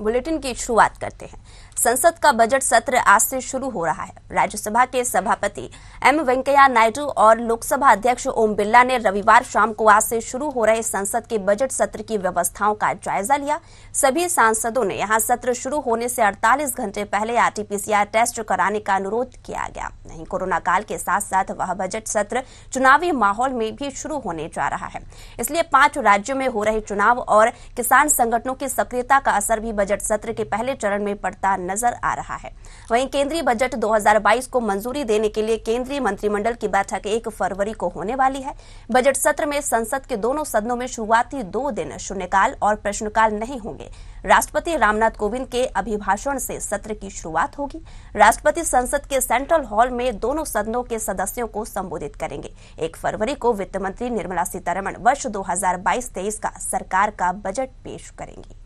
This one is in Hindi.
बुलेटिन की शुरुआत करते हैं संसद का बजट सत्र आज से शुरू हो रहा है राज्यसभा के सभापति एम वेंकैया नायडू और लोकसभा अध्यक्ष ओम बिरला ने रविवार शाम को आज से शुरू हो रहे संसद के बजट सत्र की व्यवस्थाओं का जायजा लिया सभी सांसदों ने यहां सत्र शुरू होने से 48 घंटे पहले आरटीपीसीआर टेस्ट कराने का अनुरोध किया गया नहीं कोरोना काल के साथ साथ वह बजट सत्र चुनावी माहौल में भी शुरू होने जा रहा है इसलिए पांच राज्यों में हो रहे चुनाव और किसान संगठनों की सक्रियता का असर भी बजट सत्र के पहले चरण में पड़ता नजर आ रहा है वहीं केंद्रीय बजट 2022 को मंजूरी देने के लिए केंद्रीय मंत्रिमंडल की बैठक एक फरवरी को होने वाली है बजट सत्र में संसद के दोनों सदनों में शुरुआती दो दिन शून्यकाल और प्रश्नकाल नहीं होंगे राष्ट्रपति रामनाथ कोविंद के अभिभाषण से सत्र की शुरुआत होगी राष्ट्रपति संसद के सेंट्रल हॉल में दोनों सदनों के सदस्यों को संबोधित करेंगे एक फरवरी को वित्त मंत्री निर्मला सीतारमण वर्ष 2022-23 का सरकार का बजट पेश करेंगी